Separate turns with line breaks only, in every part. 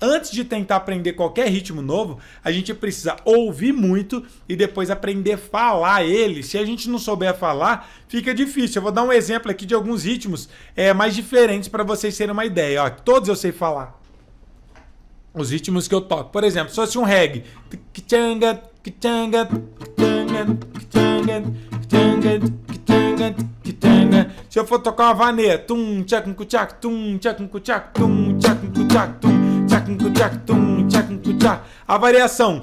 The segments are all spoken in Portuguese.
antes de tentar aprender qualquer ritmo novo, a gente precisa ouvir muito e depois aprender a falar ele. Se a gente não souber falar, fica difícil. Eu vou dar um exemplo aqui de alguns ritmos é, mais diferentes para vocês terem uma ideia. Ó, todos eu sei falar. Os ritmos que eu toco. Por exemplo, se fosse um reggae. Se eu for tocar uma vaneira, tum, tchac, tum, tchac, tum, tchac, tchac, tum, a variação.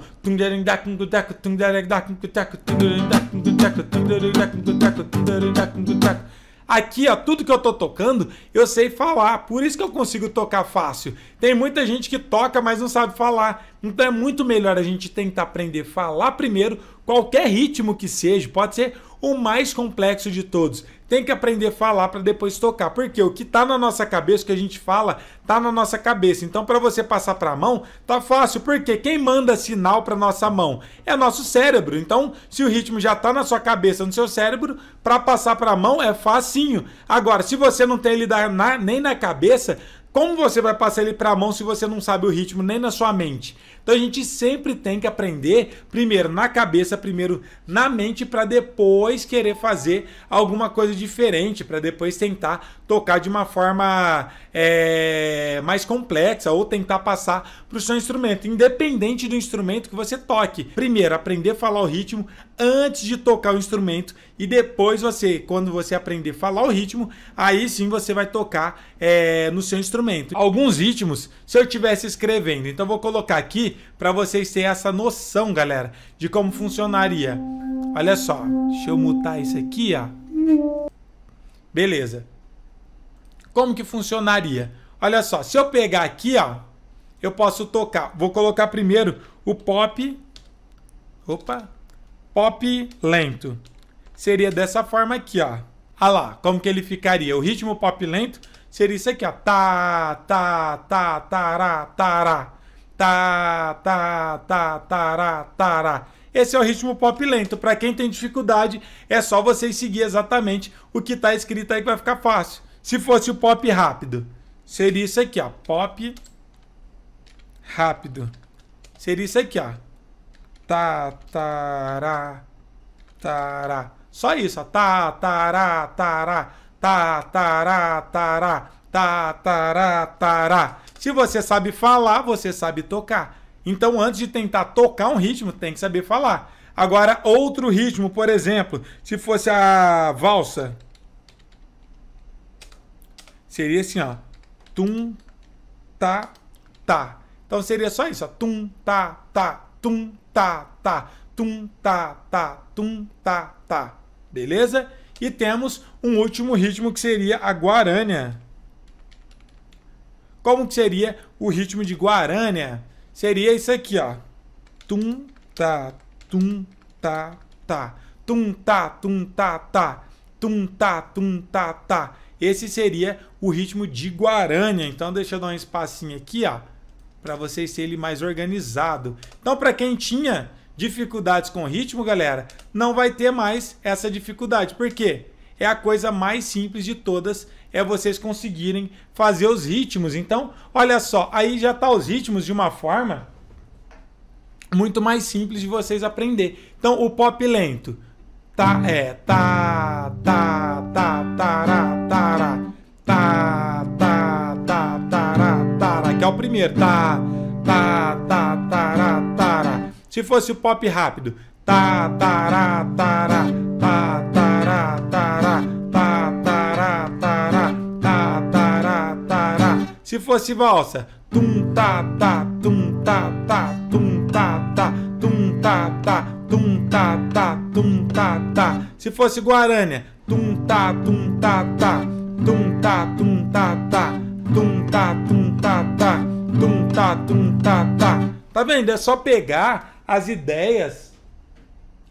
Aqui, ó, tudo que eu tô tocando, eu sei falar, por isso que eu consigo tocar fácil. Tem muita gente que toca, mas não sabe falar. Então é muito melhor a gente tentar aprender a falar primeiro, qualquer ritmo que seja, pode ser o mais complexo de todos. Tem que aprender a falar para depois tocar, porque o que está na nossa cabeça, o que a gente fala, está na nossa cabeça. Então, para você passar para a mão, tá fácil, porque quem manda sinal para nossa mão é nosso cérebro. Então, se o ritmo já está na sua cabeça, no seu cérebro, para passar para a mão é facinho. Agora, se você não tem ele na, nem na cabeça, como você vai passar ele para a mão se você não sabe o ritmo nem na sua mente? Então a gente sempre tem que aprender primeiro na cabeça, primeiro na mente para depois querer fazer alguma coisa diferente, para depois tentar tocar de uma forma é, mais complexa ou tentar passar para o seu instrumento, independente do instrumento que você toque. Primeiro, aprender a falar o ritmo antes de tocar o instrumento e depois você, quando você aprender a falar o ritmo, aí sim você vai tocar é, no seu instrumento. Alguns ritmos, se eu estivesse escrevendo, então vou colocar aqui para vocês terem essa noção, galera, de como funcionaria. Olha só, deixa eu mutar isso aqui, ó. Beleza. Como que funcionaria? Olha só, se eu pegar aqui, ó, eu posso tocar. Vou colocar primeiro o pop. Opa! Pop lento. Seria dessa forma aqui, ó. Ah lá, como que ele ficaria? O ritmo pop lento seria isso aqui, ó. Tá, tá, tá, tará, tará. Tá, tá, tá, tará, tará. Esse é o ritmo pop lento. Para quem tem dificuldade, é só vocês seguir exatamente o que está escrito aí que vai ficar fácil. Se fosse o pop rápido, seria isso aqui, ó. Pop rápido. Seria isso aqui, ó. Tá, tará, tará. Só isso, ó. Tá, tará, tará. Tá, tará, tará. Tá, tará, tará. Se você sabe falar, você sabe tocar. Então, antes de tentar tocar um ritmo, tem que saber falar. Agora, outro ritmo, por exemplo, se fosse a valsa, seria assim, ó. Tum, tá, tá. Então seria só isso, ó. Tum, ta tá, ta tá, tum, ta tá, ta tum, ta ta tum, ta ta, Beleza? E temos um último ritmo que seria a guarânia. Como que seria o ritmo de guarânia? Seria isso aqui, ó. Tum, ta tum, ta ta Tum, ta tum, ta ta Tum, ta tum, ta ta. Esse seria o ritmo de guarânia. Então deixa eu dar um espacinho aqui, ó para vocês terem ele mais organizado. Então, para quem tinha dificuldades com ritmo, galera, não vai ter mais essa dificuldade. Por quê? É a coisa mais simples de todas, é vocês conseguirem fazer os ritmos. Então, olha só, aí já tá os ritmos de uma forma muito mais simples de vocês aprender. Então, o pop lento, tá, é, tá, tá, tá, tá, é o primeiro. Tá, tá, tá, tará, tará. Se fosse o pop rápido. Tá, tará, tará, tá, tará, tará, tá, tará, tará, tá, tará, tará. Se fosse valsa. Tum, tá, tá, tum, tá, tá, tum, tá, tá, tum, tá, tá, tum, tá, tá, tum, tá, tá. Se fosse guarânia. Tum, tá, tum, tá, tá, tum, tá, tum, tá, tá. Tum tá, tum tá, tá. Tum tá, tum tá, tá. Tá vendo? É só pegar as ideias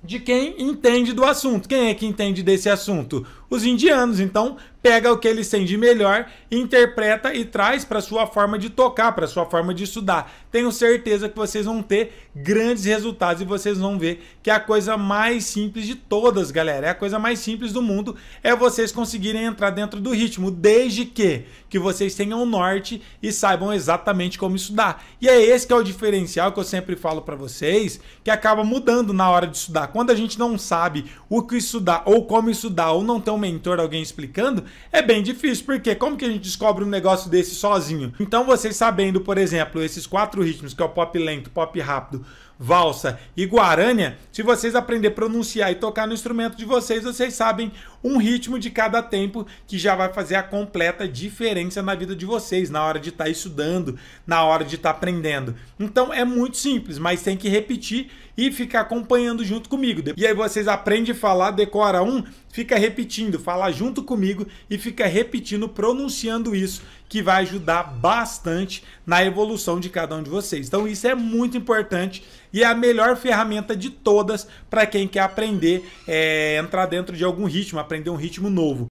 de quem entende do assunto. Quem é que entende desse assunto? os indianos. Então, pega o que eles têm de melhor, interpreta e traz para sua forma de tocar, para sua forma de estudar. Tenho certeza que vocês vão ter grandes resultados e vocês vão ver que a coisa mais simples de todas, galera, é a coisa mais simples do mundo é vocês conseguirem entrar dentro do ritmo, desde que que vocês tenham o norte e saibam exatamente como estudar. E é esse que é o diferencial que eu sempre falo para vocês, que acaba mudando na hora de estudar. Quando a gente não sabe o que estudar ou como estudar ou não tem um mentor, alguém explicando, é bem difícil, porque como que a gente descobre um negócio desse sozinho? Então, vocês sabendo, por exemplo, esses quatro ritmos, que é o pop lento, pop rápido, valsa e guarânia, se vocês aprender a pronunciar e tocar no instrumento de vocês, vocês sabem um ritmo de cada tempo que já vai fazer a completa diferença na vida de vocês, na hora de estar tá estudando, na hora de estar tá aprendendo. Então é muito simples, mas tem que repetir e ficar acompanhando junto comigo. E aí vocês aprendem a falar, decora um, fica repetindo, fala junto comigo e fica repetindo, pronunciando isso, que vai ajudar bastante na evolução de cada um de vocês. Então isso é muito importante e é a melhor ferramenta de todas para quem quer aprender, é, entrar dentro de algum ritmo, aprender um ritmo novo.